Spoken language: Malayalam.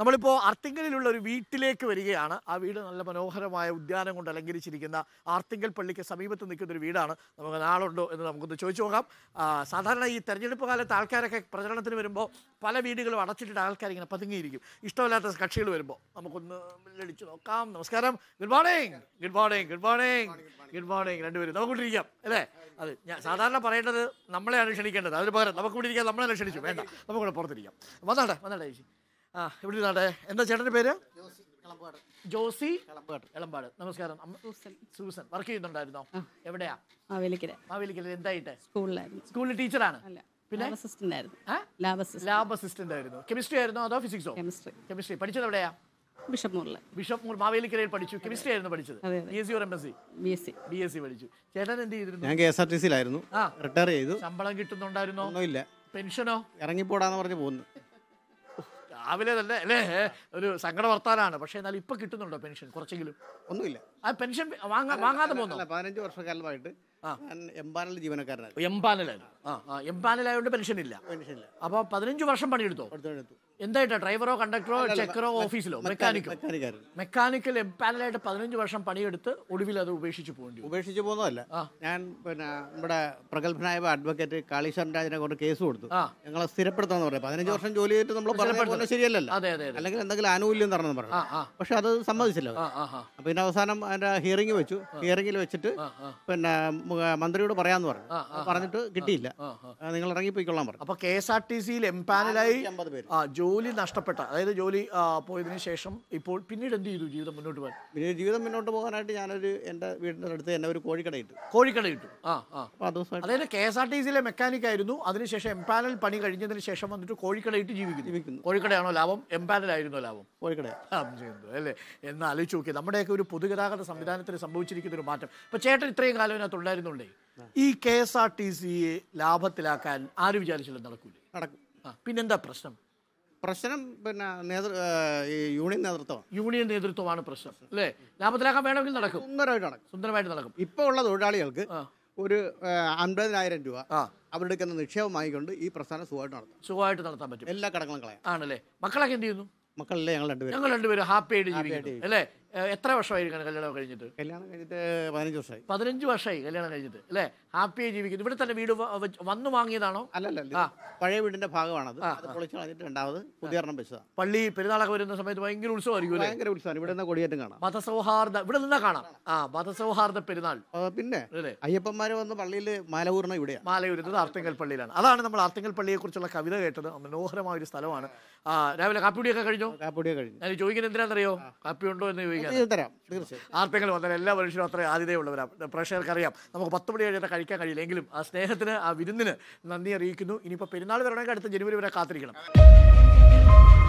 നമ്മളിപ്പോൾ അർത്തിങ്കലിലുള്ള ഒരു വീട്ടിലേക്ക് വരികയാണ് ആ വീട് നല്ല മനോഹരമായ ഉദ്യാനം കൊണ്ട് അലങ്കരിച്ചിരിക്കുന്ന ആർത്തിങ്കൽ പള്ളിക്ക് സമീപത്ത് നിൽക്കുന്ന ഒരു വീടാണ് നമുക്ക് നാളുണ്ടോ എന്ന് നമുക്കൊന്ന് ചോദിച്ചു നോക്കാം സാധാരണ ഈ തെരഞ്ഞെടുപ്പ് കാലത്ത് ആൾക്കാരൊക്കെ പ്രചരണത്തിന് വരുമ്പോൾ പല വീടുകളും അടച്ചിട്ടിട്ട് ആൾക്കാർ ഇങ്ങനെ പതുങ്ങിയിരിക്കും ഇഷ്ടമില്ലാത്ത കക്ഷികൾ വരുമ്പോൾ നമുക്കൊന്ന് ലടിച്ചു നോക്കാം നമസ്കാരം good morning good morning good morning good morning രണ്ടുപേരും നമുക്കൊണ്ടിരിക്കാം അല്ലേ അത് ഞാൻ സാധാരണ പറയേണ്ടത് നമ്മളെയാണ് ക്ഷണിക്കേണ്ടത് അതിന് പകരം നമുക്ക് ഇവിടെ നമ്മളെ ക്ഷണിച്ചു വേണ്ട നമുക്കിവിടെ പുറത്തിരിക്കാം വന്നാട്ടെ വന്നാട്ടെ ചേച്ചി ആ എവിടെ ഇരുന്നാട്ടെ എന്താ ചേട്ടൻ്റെ പേര് ജോസി എളമ്പാട് നമസ്കാരം സൂസൻ വർക്ക് ചെയ്യുന്നുണ്ടായിരുന്നോ എവിടെയാ മാവേലിക്കര മാവേലിക്കര എന്തായിട്ട് സ്കൂളിലായിരുന്നു സ്കൂളിൽ ടീച്ചറാണ് പിന്നെ അസിസ്റ്റന്റ് ആയിരുന്നു ലാബ് അസിസ്റ്റന്റ് ആയിരുന്നു കെമിസ്ട്രി ആയിരുന്നു അതോ ഫിസിക്സോ കെമിസ്ട്രി കെമിസ്ട്രി പഠിച്ചത് എവിടെയാ ബിഷപ്പ് മൂറിൽ ബിഷപ്പ് മൂർ മാവേലിക്കരയിൽ പഠിച്ചു കെമിസ്ട്രി ആയിരുന്നു പഠിച്ചത് ബി എസ് സി ഓർ പഠിച്ചു ചേട്ടൻ എന്ത് ചെയ്തിരുന്നു ഞാൻ കെ എസ് റിട്ടയർ ചെയ്തു ശമ്പളം കിട്ടുന്നുണ്ടായിരുന്നോ ഒന്നുമില്ല പെൻഷനോ ഇറങ്ങിപ്പോടാന്ന് പറഞ്ഞു പോകുന്നു രാവിലെ തന്നെ അല്ലേ ഒരു സങ്കട വർത്താനാണ് പക്ഷേ എന്നാലും ഇപ്പൊ കിട്ടുന്നുണ്ടോ പെൻഷൻ കുറച്ചെങ്കിലും ഒന്നുമില്ല ആ പെൻഷൻ വാങ്ങാതെ പോകുന്നു പതിനഞ്ച് വർഷക്കാലമായിട്ട് എംപാനൽ ജീവനക്കാരനായിരുന്നു എംപാനലായിരുന്നു ആ എംപാനലായതുകൊണ്ട് പെൻഷൻ ഇല്ല പെൻഷൻ ഇല്ല അപ്പോൾ പതിനഞ്ച് വർഷം പണിയെടുത്തോ എടുത്തു എന്തായിട്ടാ ഡ്രൈവറോ കണ്ടക്ടറോ ചെക്കറോ ഓഫീസിലോ മെക്കാനിക്കോ മെക്കാനിക്കൽ പാരലായിട്ട് പതിനഞ്ച് വർഷം പണിയെടുത്ത് ഒടുവിൽ അത് ഉപേക്ഷിച്ച് പോകേണ്ടി ഉപേക്ഷിച്ച് പോകുന്നതല്ല ഞാൻ പിന്നെ നമ്മുടെ പ്രഗത്ഭനായ അഡ്വക്കേറ്റ് കാളീശ്വരൻ രാജിനെ കൊണ്ട് കേസ് കൊടുത്തു ഞങ്ങളെ എന്ന് പറയാം പതിനഞ്ച് വർഷം ജോലി ചെയ്തിട്ട് നമ്മൾ പറഞ്ഞ ശരിയല്ലല്ലോ അല്ലെങ്കിൽ എന്തെങ്കിലും ആനുകൂല്യം തരണം പറഞ്ഞു പക്ഷെ അത് സമ്മതിച്ചില്ല പിന്നെ അവസാനം അതിന്റെ ഹിയറിംഗ് വെച്ചു ഹിയറിംഗിൽ വെച്ചിട്ട് പിന്നെ മന്ത്രിയോട് പറയാന്ന് പറഞ്ഞു പറഞ്ഞിട്ട് കിട്ടിയില്ല നിങ്ങൾ ഇറങ്ങിപ്പോയിക്കൊള്ളാൻ പറഞ്ഞു അപ്പൊ കെ എസ് ആർ ടി സിയിൽ എംപാനലായി ജോലി നഷ്ടപ്പെട്ട അതായത് ജോലി പോയതിനു ശേഷം ഇപ്പോൾ പിന്നീട് എന്ത് ചെയ്തു ജീവിതം മുന്നോട്ട് പോകാൻ പിന്നെ ജീവിതം മുന്നോട്ട് പോകാനായിട്ട് ഞാനൊരു എൻ്റെ വീടിൻ്റെ അടുത്ത് എന്നെ ഒരു കോഴിക്കട ഇട്ടു കോഴിക്കട ഇട്ടു ആ ആ അതായത് കെ എസ് ആർ ടി സിയിലെ മെക്കാനിക് ആയിരുന്നു അതിനുശേഷം എംപാനൽ പണി കഴിഞ്ഞതിന് ശേഷം വന്നിട്ട് കോഴിക്കട ഇട്ട് ജീവിക്കുന്നു ജീവിക്കുന്നു കോഴിക്കടയാണോ ലാഭം എംപാനൽ ആയിരുന്നോ ലാഭം കോഴിക്കട ചെയ്യുന്നു അല്ലേ എന്ന് ആലോചിച്ച് നോക്കി നമ്മുടെയൊക്കെ ഒരു പൊതുഗതാഗത സംവിധാനത്തിൽ സംഭവിച്ചിരിക്കുന്ന ഒരു മാറ്റം ഇപ്പം ചേട്ടൻ ഇത്രയും കാലം ഉണ്ടായിരുന്നുണ്ടേ ഈ കെ എസ് ആർ ടി സിയെ ലാഭത്തിലാക്കാൻ ആര് വിചാരിച്ചില്ല നടക്കൂലേ നടക്കും പിന്നെന്താ പ്രശ്നം പ്രശ്നം പിന്നെ നേതൃ യൂണിയൻ നേതൃത്വം യൂണിയൻ നേതൃത്വമാണ് പ്രശ്നം അല്ലേ ലാഭത്തിലാക്കാൻ വേണമെങ്കിൽ നടക്കും സുന്ദരമായിട്ട് നടക്കും സുന്ദരമായിട്ട് നടക്കും ഇപ്പോൾ ഉള്ള തൊഴിലാളികൾക്ക് ഒരു അൻപതിനായിരം രൂപ അവരുടെ നിക്ഷേപം വാങ്ങിക്കൊണ്ട് ഈ പ്രസ്ഥാനം സുഖമായിട്ട് നടത്താം സുഖമായിട്ട് നടത്താൻ പറ്റും എല്ലാ കടങ്ങളും കളയാം ആണല്ലേ മക്കളൊക്കെ എന്ത് ചെയ്യുന്നു മക്കളല്ലേ ഞങ്ങൾ രണ്ടുപേരും ഞങ്ങൾ രണ്ടുപേരും ഹാപ്പി ആയിട്ട് ജീവിക്കുന്നു അല്ലേ എത്ര വർഷമായി കല്യാണം കഴിഞ്ഞിട്ട് കല്യാണം കഴിഞ്ഞിട്ട് പതിനഞ്ച് വർഷമായി പതിനഞ്ച് വർഷമായി കല്യാണം കഴിഞ്ഞിട്ട് അല്ലേ ഹാപ്പിയായി ജീവിക്കുന്നു ഇവിടെ തന്നെ വീട് വന്നു വാങ്ങിയതാണോ അല്ലല്ല പഴയ വീടിന്റെ ഭാഗമാണത് രണ്ടാമത് പുതിയ പള്ളി പെരുന്നാളൊക്കെ വരുന്ന സമയത്ത് ഭയങ്കര ഉത്സവമായിരിക്കും ഭയങ്കര ഉത്സവമാണ് ഇവിടെ നിന്ന് കൊടിയേറ്റം കാണാം മതസൗഹാർദ്ദ ഇവിടെ നിന്നാ കാണാം ആ മതസൗഹാർദ്ദ പെരുന്നാൾ പിന്നെ അയ്യപ്പന്മാരെ വന്ന് പള്ളിയിൽ മാലയൂർണ ഇവിടെ മാലയൂരുന്നത് ആർത്തിങ്കൽ പള്ളിയിലാണ് അതാണ് നമ്മൾ ആർത്തിങ്കൽ പള്ളിയെ കുറിച്ചുള്ള കവിത കേട്ടത് മനോഹരമായ ഒരു സ്ഥലമാണ് രാവിലെ കാപ്പിടിയൊക്കെ കഴിഞ്ഞു കാപ്പിടിയൊക്കെ കഴിഞ്ഞു ഞാൻ ചോദിക്കുന്നത് എന്തിനാണെന്നറിയോ കാപ്പി ഉണ്ടോ എന്ന് ചോദിക്കാം തരാം തീർച്ചയായും വന്നാൽ എല്ലാ മനുഷ്യരും അത്ര ആതിഥേയുള്ളവരാണ് പ്രേക്ഷകർക്ക് അറിയാം നമുക്ക് പത്ത് മണി കഴിഞ്ഞാൽ കഴിക്കാൻ കഴിയില്ല എങ്കിലും ആ സ്നേഹത്തിന് ആ വിരുന്നിന് നന്ദി അറിയിക്കുന്നു ഇനിയിപ്പോൾ പെരുന്നാൾ വരണമെങ്കിൽ അടുത്ത ജനുവരി വരെ കാത്തിരിക്കണം